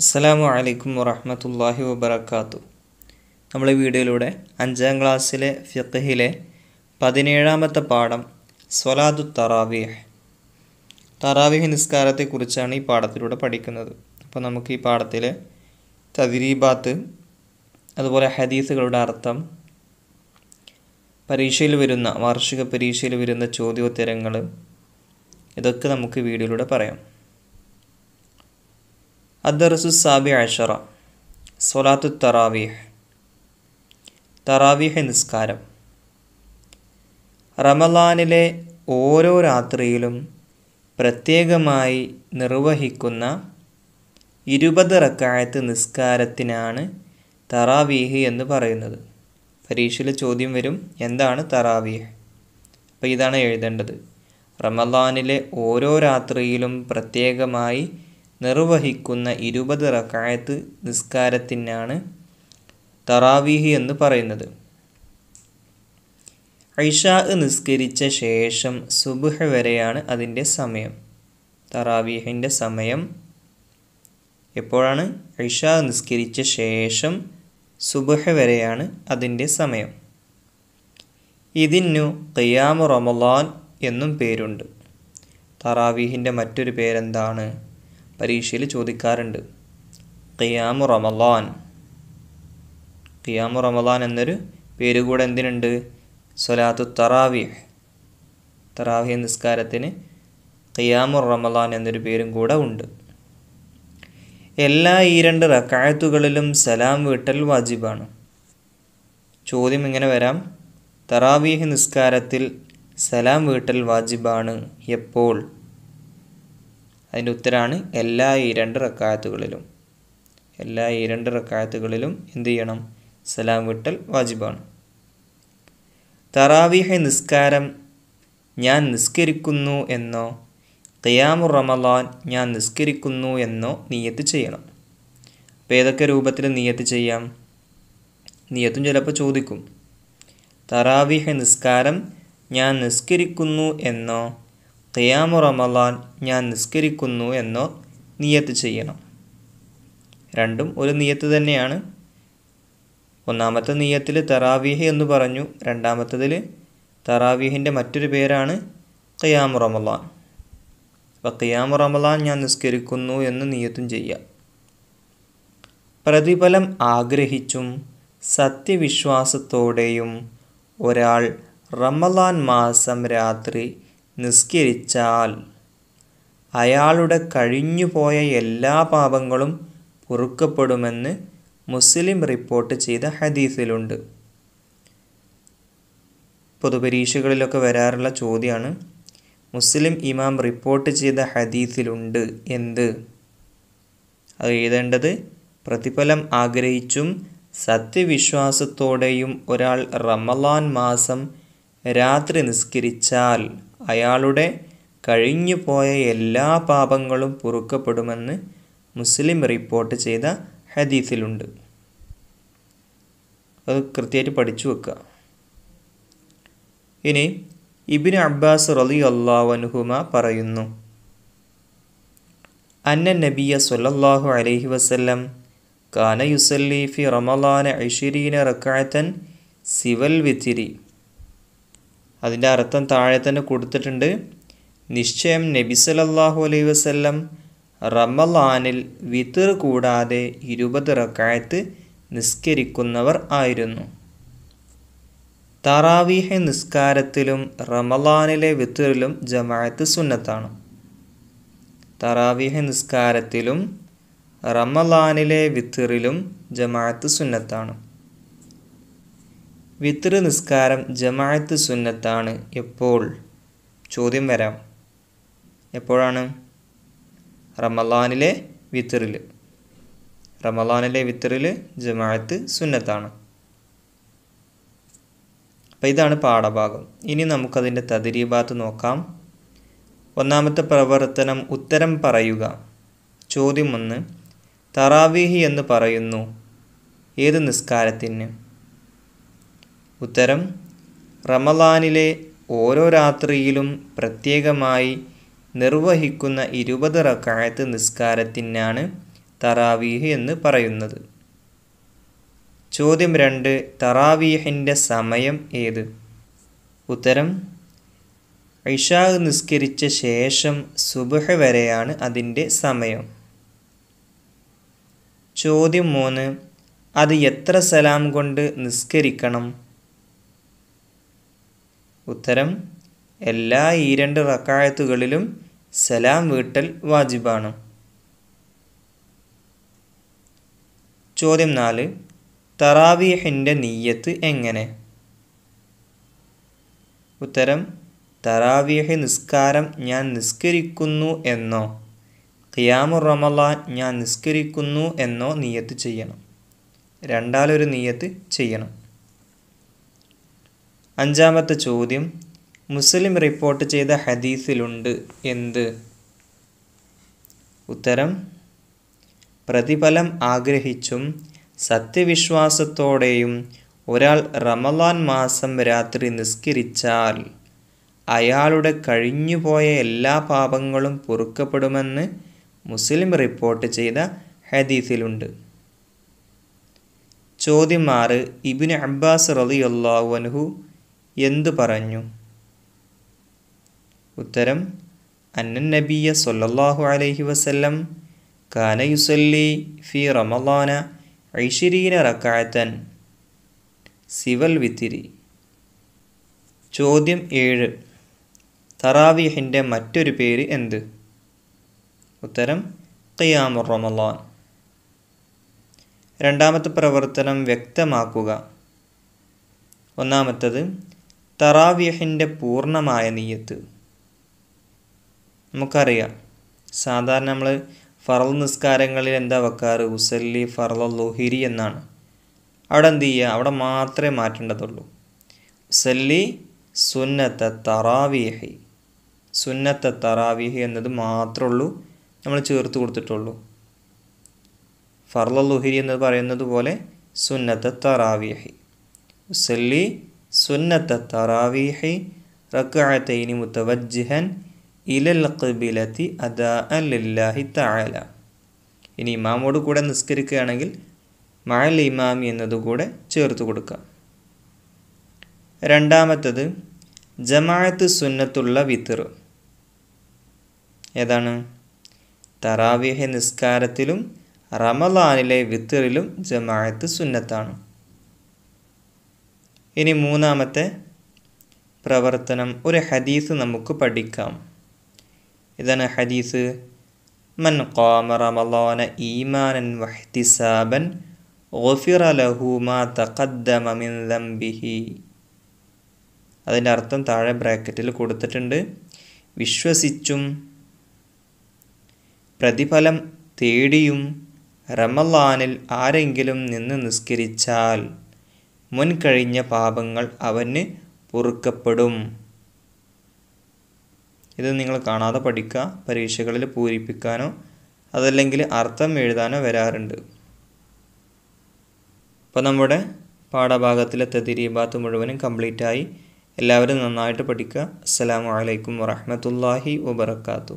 അസ്സലാമു അലൈക്കും വറഹമത്തല്ലാഹി വബർക്കാത്തു നമ്മളെ വീഡിയോയിലൂടെ അഞ്ചാം ക്ലാസ്സിലെ ഫിഖഹിലെ പതിനേഴാമത്തെ പാഠം സ്വലാദു തറാവിഹ് തറാവീഹ് നിസ്കാരത്തെക്കുറിച്ചാണ് ഈ പാഠത്തിലൂടെ പഠിക്കുന്നത് അപ്പോൾ നമുക്ക് ഈ പാഠത്തിലെ തദ്രീബാത്ത് അതുപോലെ ഹദീസുകളുടെ അർത്ഥം പരീക്ഷയിൽ വരുന്ന വാർഷിക പരീക്ഷയിൽ വരുന്ന ചോദ്യോത്തരങ്ങൾ ഇതൊക്കെ നമുക്ക് വീഡിയോയിലൂടെ പറയാം അദ്ദറസു സാബി അഷറ സൊലാത്തു തറാവീഹ് തറാവീഹ് നിസ്കാരം റമലാനിലെ ഓരോ രാത്രിയിലും പ്രത്യേകമായി നിർവഹിക്കുന്ന ഇരുപത് റക്കായത്ത് നിസ്കാരത്തിനാണ് തറാവീഹ് എന്ന് പറയുന്നത് പരീക്ഷയിൽ ചോദ്യം വരും എന്താണ് തറാവീഹ് അപ്പോൾ ഇതാണ് എഴുതേണ്ടത് റമലാനിലെ ഓരോ രാത്രിയിലും പ്രത്യേകമായി നിർവഹിക്കുന്ന ഇരുപത് റക്കായത്ത് നിസ്കാരത്തിനാണ് തറാവീഹി എന്ന് പറയുന്നത് ഐഷാ നിസ്കരിച്ച ശേഷം സുബുഹ വരെയാണ് അതിൻ്റെ സമയം തറാവീഹിൻ്റെ സമയം എപ്പോഴാണ് ഐഷാ നിസ്കരിച്ച ശേഷം സുബഹ വരെയാണ് അതിൻ്റെ സമയം ഇതിനു ഖിയാമു റമലാൻ എന്നും പേരുണ്ട് തറാവീഹിൻ്റെ മറ്റൊരു പേരെന്താണ് പരീക്ഷയിൽ ചോദിക്കാറുണ്ട് ഖിയാമു റമലാൻ ഖിയാമു റമലാൻ എന്നൊരു പേര് കൂടെ എന്തിനുണ്ട് സൊലാത്തു തറാവി തറാവിഹ് നിസ്കാരത്തിന് ഖിയാമു റമലാൻ എന്നൊരു പേരും കൂടെ ഉണ്ട് എല്ലാ ഈ രണ്ട് റക്കായത്തുകളിലും സലാം വീട്ടൽ വാജിബാണ് ചോദ്യം ഇങ്ങനെ വരാം തറാവീഹ് നിസ്കാരത്തിൽ സലാം വീട്ടൽ വാജിബാണ് എപ്പോൾ അതിൻ്റെ ഉത്തരമാണ് എല്ലാ ഈ രണ്ട് റക്കായത്തുകളിലും എല്ലാ ഈ രണ്ട് റക്കായത്തുകളിലും എന്ത് ചെയ്യണം സലാം വിട്ടൽ വാജിബാണ് തറാവീഹ നിസ്കാരം ഞാൻ നിസ്കരിക്കുന്നു എന്നോ ഖിയാമു റമലാൻ ഞാൻ നിസ്കരിക്കുന്നു എന്നോ നീയത്ത് ചെയ്യണം അപ്പോൾ ഏതൊക്കെ രൂപത്തിൽ നീയത്ത് ചെയ്യാം നീയത്തും ചിലപ്പോൾ ചോദിക്കും തറാവീഹ നിസ്കാരം ഞാൻ നിസ്കരിക്കുന്നു എന്നോ ഖിയാമു റമളാൻ ഞാൻ നിസ്കരിക്കുന്നു എന്നോ നിയത്ത് ചെയ്യണം രണ്ടും ഒരു നിയത്ത് തന്നെയാണ് ഒന്നാമത്തെ നിയത്തിൽ തറാവീഹ് എന്ന് പറഞ്ഞു രണ്ടാമത്തതിൽ തറാവീഹിൻ്റെ മറ്റൊരു പേരാണ് ഖിയാമു റമളാൻ അപ്പോൾ ഖിയാമു റമളാൻ ഞാൻ നിസ്കരിക്കുന്നു എന്ന് നിയത്തും ചെയ്യാം പ്രതിഫലം ആഗ്രഹിച്ചും സത്യവിശ്വാസത്തോടെയും ഒരാൾ റമളാൻ മാസം രാത്രി നിസ്കരിച്ചാൽ അയാളുടെ കഴിഞ്ഞുപോയ എല്ലാ പാപങ്ങളും പൊറുക്കപ്പെടുമെന്ന് മുസ്ലിം റിപ്പോർട്ട് ചെയ്ത ഹദീസിലുണ്ട് പൊതുപരീക്ഷകളിലൊക്കെ വരാറുള്ള ചോദ്യമാണ് മുസ്ലിം ഇമാം റിപ്പോർട്ട് ചെയ്ത ഹദീസിലുണ്ട് എന്ത് അത് എഴുതേണ്ടത് പ്രതിഫലം ആഗ്രഹിച്ചും സത്യവിശ്വാസത്തോടെയും ഒരാൾ റമലാൻ മാസം രാത്രി നിസ്കരിച്ചാൽ അയാളുടെ കഴിഞ്ഞുപോയ എല്ലാ പാപങ്ങളും പൊറുക്കപ്പെടുമെന്ന് മുസ്ലിം റിപ്പോർട്ട് ചെയ്ത ഹദീസിലുണ്ട് അത് കൃത്യമായിട്ട് പഠിച്ചു വെക്കുക ഇനി ഇബിൻ അബ്ബാസ് റലി അള്ളാഹുനുഹുമ പറയുന്നു അന്ന നബിയ സൊല്ലാഹു അലൈഹി വസ്ലം കാന യുസല്ലി ഫി റമലാന ഐഷിരീന റക്കായത്തൻ സിവൽ വിത്തിരി അതിൻ്റെ അർത്ഥം താഴെ തന്നെ കൊടുത്തിട്ടുണ്ട് നിശ്ചയം നബി സലല്ലാഹു അലൈഹി വസ്ല്ലം റമലാനിൽ വിതിർ കൂടാതെ ഇരുപത് റക്കായത്ത് നിസ്കരിക്കുന്നവർ ആയിരുന്നു തറാവീഹ നിസ്കാരത്തിലും റമലാനിലെ വിത്തറിലും ജമാഅത്ത് സുന്നത്താണ് തറാവീഹ നിസ്കാരത്തിലും റമലാനിലെ വിത്തറിലും ജമാഅത്ത് സുന്നത്താണ് വിത്ര നിസ്കാരം ജമാഅത്ത് സുന്നത്താണ് എപ്പോൾ ചോദ്യം വരാം എപ്പോഴാണ് റമലാനിലെ വിത്തറിൽ റമലാനിലെ വിത്തറിൽ ജമാഅത്ത് സുന്നത്താണ് അപ്പോൾ ഇതാണ് പാഠഭാഗം ഇനി നമുക്കതിൻ്റെ ഭാഗത്ത് നോക്കാം ഒന്നാമത്തെ പ്രവർത്തനം ഉത്തരം പറയുക ചോദ്യം ഒന്ന് തറാവീഹി എന്ന് പറയുന്നു ഏത് നിസ്കാരത്തിന് ഉത്തരം റമലാനിലെ ഓരോ രാത്രിയിലും പ്രത്യേകമായി നിർവഹിക്കുന്ന ഇരുപത് റക്കായത്ത് നിസ്കാരത്തിനാണ് തറാവീഹ് എന്ന് പറയുന്നത് ചോദ്യം രണ്ട് തറാവീഹിൻ്റെ സമയം ഏത് ഉത്തരം ഐഷാഖ് നിസ്കരിച്ച ശേഷം സുബഹ വരെയാണ് അതിൻ്റെ സമയം ചോദ്യം മൂന്ന് അത് എത്ര സലാം കൊണ്ട് നിസ്കരിക്കണം ഉത്തരം എല്ലാ ഈ രണ്ട് റക്കായത്തുകളിലും സലാം വീട്ടൽ വാജിബാണ് ചോദ്യം നാല് തറാവീഹിൻ്റെ നീയത്ത് എങ്ങനെ ഉത്തരം തറാവീഹ് നിസ്കാരം ഞാൻ നിസ്കരിക്കുന്നു എന്നോ ഖിയാമു റമലാൻ ഞാൻ നിസ്കരിക്കുന്നു എന്നോ നീയത്ത് ചെയ്യണം രണ്ടാലൊരു നീയത്ത് ചെയ്യണം അഞ്ചാമത്തെ ചോദ്യം മുസ്ലിം റിപ്പോർട്ട് ചെയ്ത ഹദീസിലുണ്ട് എന്ത് ഉത്തരം പ്രതിഫലം ആഗ്രഹിച്ചും സത്യവിശ്വാസത്തോടെയും ഒരാൾ റമലാൻ മാസം രാത്രി നിസ്കരിച്ചാൽ അയാളുടെ കഴിഞ്ഞുപോയ എല്ലാ പാപങ്ങളും പൊറുക്കപ്പെടുമെന്ന് മുസ്ലിം റിപ്പോർട്ട് ചെയ്ത ഹദീസിലുണ്ട് ചോദ്യം ആറ് ഇബിന് അബ്ബാസ് റലിയുള്ളാഹു അനുഹു എന്തു പറഞ്ഞു ഉത്തരം അന്നൻ നബിയ സൊല്ലാഹു അലൈഹി വസല്ലം കാന യുസല്ലി ഫി റമലാന ഐഷിരീന റക്കായത്തൻ സിവൽ വിത്തിരി ചോദ്യം ഏഴ് തറാവിഹിൻ്റെ മറ്റൊരു പേര് എന്ത് ഉത്തരം ഖിയാമുർ റമലാൻ രണ്ടാമത്തെ പ്രവർത്തനം വ്യക്തമാക്കുക ഒന്നാമത്തത് തറാവ്യഹിൻ്റെ പൂർണ്ണമായ നീയത്ത് നമുക്കറിയാം സാധാരണ നമ്മൾ ഫറൽ നിസ്കാരങ്ങളിൽ എന്താ വെക്കാറ് ഉസല്ലി ഫറലുഹിരി എന്നാണ് അവിടെ എന്ത് ചെയ്യുക അവിടെ മാത്രമേ മാറ്റേണ്ടതുള്ളൂ ഉസല്ലി സുന്നത്ത തറാവിഹി സുന്നത്ത തറാവിഹി എന്നത് ഉള്ളൂ നമ്മൾ ചേർത്ത് കൊടുത്തിട്ടുള്ളൂ ഫർലുഹിരി എന്ന് പറയുന്നത് പോലെ സുന്നത്ത തറാവിയഹി ഉസല്ലി സുന്നത്ത തറാവീഹി റക്കഅത്തൈനി മുത്തവജ്ജിഹൻ ഇലൽ ഖബിലത്തി അദാ അല്ലാഹി തആല ഇനി ഇമാമോട് കൂടെ നിസ്കരിക്കുകയാണെങ്കിൽ മഴൽ ഇമാമി എന്നതുകൂടെ ചേർത്ത് കൊടുക്കാം രണ്ടാമത്തത് ജമാഅത്ത് സുന്നത്തുള്ള വിത്തർ ഏതാണ് തറാവിഹ നിസ്കാരത്തിലും റമലാനിലെ വിത്തറിലും ജമാഅത്ത് സുന്നത്താണ് ഇനി മൂന്നാമത്തെ പ്രവർത്തനം ഒരു ഹദീസ് നമുക്ക് പഠിക്കാം ഇതാണ് ഹദീസ് മൻ ഖാമ റമളാന ഈമാനൻ വഹ്തിസാബൻ ഗഫിറ ലഹു മാ തഖദ്ദമ മിൻ അതിൻ്റെ അർത്ഥം താഴെ ബ്രാക്കറ്റിൽ കൊടുത്തിട്ടുണ്ട് വിശ്വസിച്ചും പ്രതിഫലം തേടിയും റമളാനിൽ ആരെങ്കിലും നിന്ന് നിസ്കരിച്ചാൽ മുൻകഴിഞ്ഞ പാപങ്ങൾ അവന് പൊറുക്കപ്പെടും ഇത് നിങ്ങൾ കാണാതെ പഠിക്കുക പരീക്ഷകളിൽ പൂരിപ്പിക്കാനോ അതല്ലെങ്കിൽ അർത്ഥം എഴുതാനോ വരാറുണ്ട് അപ്പോൾ നമ്മുടെ പാഠഭാഗത്തിലെ തെതിരീബാത്ത് മുഴുവനും കംപ്ലീറ്റായി എല്ലാവരും നന്നായിട്ട് പഠിക്കുക അസ്സാം വലൈക്കും വറഹമത്തല്ലാഹി വബർക്കാത്തു